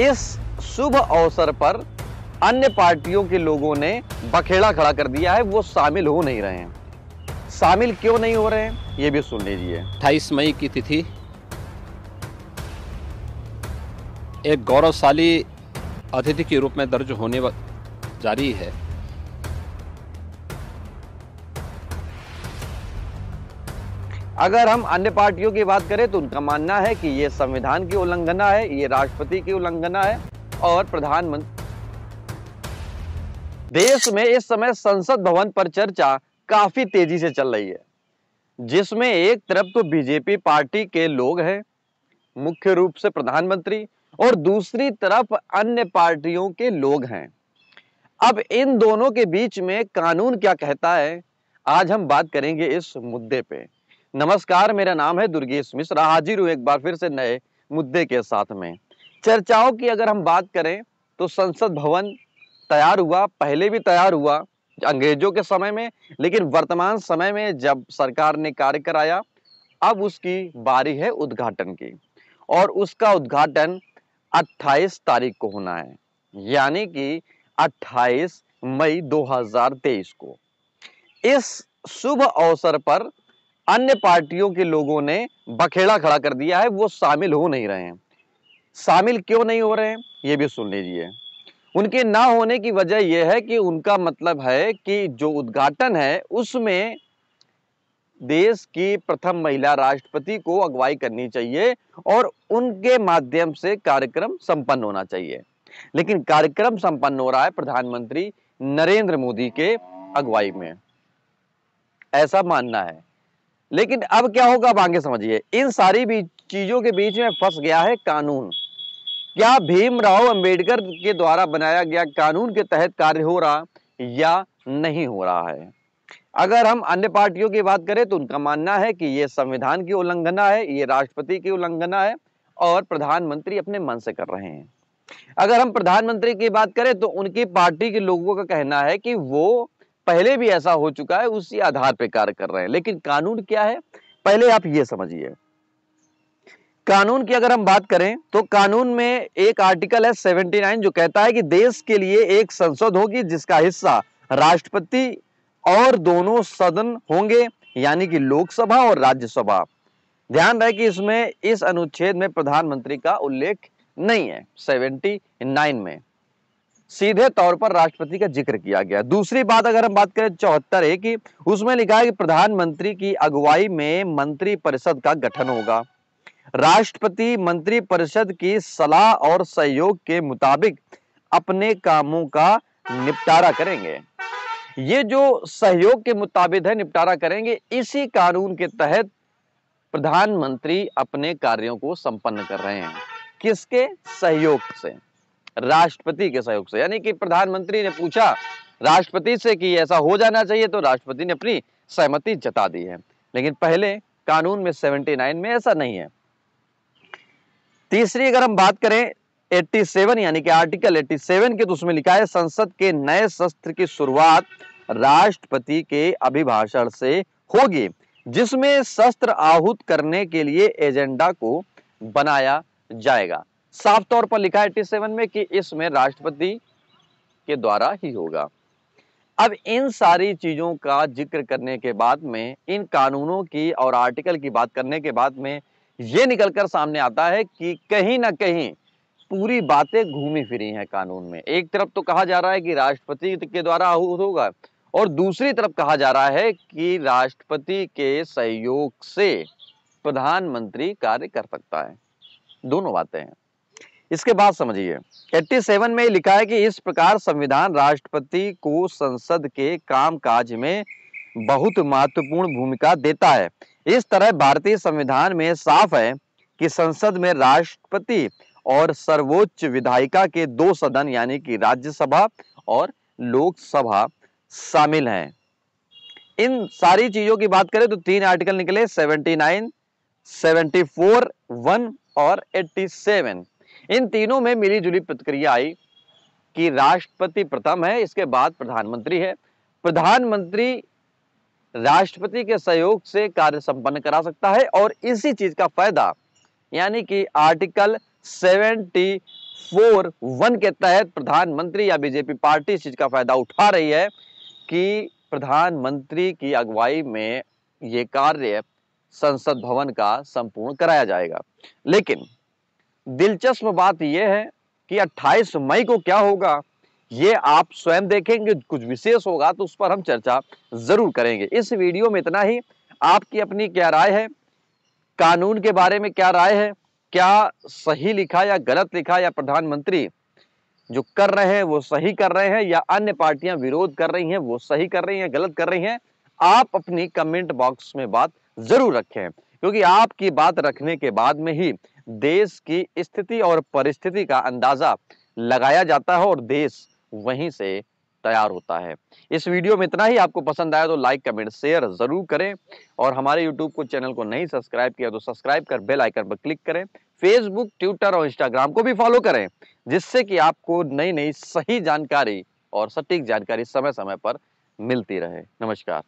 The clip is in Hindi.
इस शुभ अवसर पर अन्य पार्टियों के लोगों ने बखेड़ा खड़ा कर दिया है वो शामिल हो नहीं रहे हैं शामिल क्यों नहीं हो रहे हैं ये भी सुन लीजिए अट्ठाईस मई की तिथि एक गौरवशाली अतिथि के रूप में दर्ज होने जारी है अगर हम अन्य पार्टियों की बात करें तो उनका मानना है कि ये संविधान की उल्लंघना है ये राष्ट्रपति की उल्लंघना है और प्रधानमंत्री देश में इस समय संसद भवन पर चर्चा काफी तेजी से चल रही है जिसमें एक तरफ तो बीजेपी पार्टी के लोग हैं मुख्य रूप से प्रधानमंत्री और दूसरी तरफ अन्य पार्टियों के लोग हैं अब इन दोनों के बीच में कानून क्या कहता है आज हम बात करेंगे इस मुद्दे पे नमस्कार मेरा नाम है दुर्गेश मिश्रा हाजिर हूँ एक बार फिर से नए मुद्दे के साथ में चर्चाओं की अगर हम बात करें तो संसद भवन तैयार हुआ पहले भी तैयार हुआ अंग्रेजों के समय में लेकिन वर्तमान समय में जब सरकार ने कार्य कराया अब उसकी बारी है उद्घाटन की और उसका उद्घाटन 28 तारीख को होना है यानी कि 28 मई 2023 को इस शुभ अवसर पर अन्य पार्टियों के लोगों ने बखेड़ा खड़ा कर दिया है वो शामिल हो नहीं रहे हैं शामिल क्यों नहीं हो रहे हैं ये भी सुन लीजिए उनके ना होने की वजह यह है कि उनका मतलब है कि जो उद्घाटन है उसमें देश की प्रथम महिला राष्ट्रपति को अगुवाई करनी चाहिए और उनके माध्यम से कार्यक्रम संपन्न होना चाहिए लेकिन कार्यक्रम संपन्न हो रहा है प्रधानमंत्री नरेंद्र मोदी के अगुवाई में ऐसा मानना है लेकिन अब क्या होगा आप आगे समझिए इन सारी चीजों के बीच में फंस गया है कानून क्या भीमराव अंबेडकर के द्वारा बनाया गया कानून के तहत कार्य हो रहा या नहीं हो रहा है अगर हम अन्य पार्टियों की बात करें तो उनका मानना है कि ये संविधान की उल्लंघना है ये राष्ट्रपति की उल्लंघना है और प्रधानमंत्री अपने मन से कर रहे हैं अगर हम प्रधानमंत्री की बात करें तो उनकी पार्टी के लोगों का कहना है कि वो पहले भी ऐसा हो चुका है उसी आधार पर कार्य कर रहे हैं लेकिन कानून क्या है पहले आप ये समझिए कानून की अगर हम बात करें तो कानून में एक आर्टिकल है 79 जो कहता है कि देश के लिए एक संसद होगी जिसका हिस्सा राष्ट्रपति और दोनों सदन होंगे यानी कि लोकसभा और राज्यसभा ध्यान रहे कि इसमें इस अनुच्छेद में प्रधानमंत्री का उल्लेख नहीं है 79 में सीधे तौर पर राष्ट्रपति का जिक्र किया गया दूसरी बात अगर हम बात करें चौहत्तर है कि उसमें लिखा है कि प्रधानमंत्री की अगुवाई में मंत्री परिषद का गठन होगा राष्ट्रपति मंत्री परिषद की सलाह और सहयोग के मुताबिक अपने कामों का निपटारा करेंगे ये जो सहयोग के मुताबिक है निपटारा करेंगे इसी कानून के तहत प्रधानमंत्री अपने कार्यों को संपन्न कर रहे हैं किसके सहयोग से राष्ट्रपति के सहयोग से यानी कि प्रधानमंत्री ने पूछा राष्ट्रपति से कि ऐसा हो जाना चाहिए तो राष्ट्रपति ने अपनी सहमति जता दी है लेकिन पहले कानून में 79 में ऐसा नहीं है तीसरी अगर हम बात करें 87 यानी कि आर्टिकल 87 के तो उसमें लिखा है संसद के नए शस्त्र की शुरुआत राष्ट्रपति के अभिभाषण से होगी जिसमें शस्त्र आहूत करने के लिए एजेंडा को बनाया जाएगा साफ तौर पर लिखा है 87 सेवन में कि इसमें राष्ट्रपति के द्वारा ही होगा अब इन सारी चीजों का जिक्र करने के बाद में इन कानूनों की और आर्टिकल की बात करने के बाद में यह निकलकर सामने आता है कि कहीं ना कहीं पूरी बातें घूमी फिरी हैं कानून में एक तरफ तो कहा जा रहा है कि राष्ट्रपति के द्वारा होगा और दूसरी तरफ कहा जा रहा है कि राष्ट्रपति के सहयोग से प्रधानमंत्री कार्य कर सकता है दोनों बातें हैं इसके बाद समझिए 87 में लिखा है कि इस प्रकार संविधान राष्ट्रपति को संसद के कामकाज में बहुत महत्वपूर्ण भूमिका देता है इस तरह भारतीय संविधान में साफ है कि संसद में राष्ट्रपति और सर्वोच्च विधायिका के दो सदन यानी कि राज्यसभा और लोकसभा शामिल हैं इन सारी चीजों की बात करें तो तीन आर्टिकल निकले 79, 74, 1 और 87 इन तीनों में मिली जुली प्रतिक्रिया आई कि राष्ट्रपति प्रथम है इसके बाद प्रधानमंत्री है प्रधानमंत्री राष्ट्रपति के सहयोग से कार्य संपन्न करा सकता है और इसी चीज का फायदा यानी कि आर्टिकल सेवेंटी फोर वन के तहत प्रधानमंत्री या बीजेपी पार्टी इस चीज का फायदा उठा रही है कि प्रधानमंत्री की अगुवाई में ये कार्य संसद भवन का संपूर्ण कराया जाएगा लेकिन दिलचस्प बात यह है कि 28 मई को क्या होगा ये आप स्वयं देखेंगे कुछ विशेष होगा तो उस पर हम चर्चा जरूर करेंगे इस वीडियो में इतना ही आपकी अपनी क्या राय है कानून के बारे में क्या राय है क्या सही लिखा या गलत लिखा या प्रधानमंत्री जो कर रहे हैं वो सही कर रहे हैं या अन्य पार्टियां विरोध कर रही हैं वो सही कर रही हैं गलत कर रही हैं आप अपनी कमेंट बॉक्स में बात जरूर रखें क्योंकि आपकी बात रखने के बाद में ही देश की स्थिति और परिस्थिति का अंदाजा लगाया जाता है और देश वहीं से तैयार होता है इस वीडियो में इतना ही आपको पसंद आया तो लाइक कमेंट शेयर जरूर करें और हमारे यूट्यूब को चैनल को नहीं सब्सक्राइब किया तो सब्सक्राइब कर बेल आइकन पर क्लिक करें फेसबुक ट्विटर और इंस्टाग्राम को भी फॉलो करें जिससे कि आपको नई नई सही जानकारी और सटीक जानकारी समय समय पर मिलती रहे नमस्कार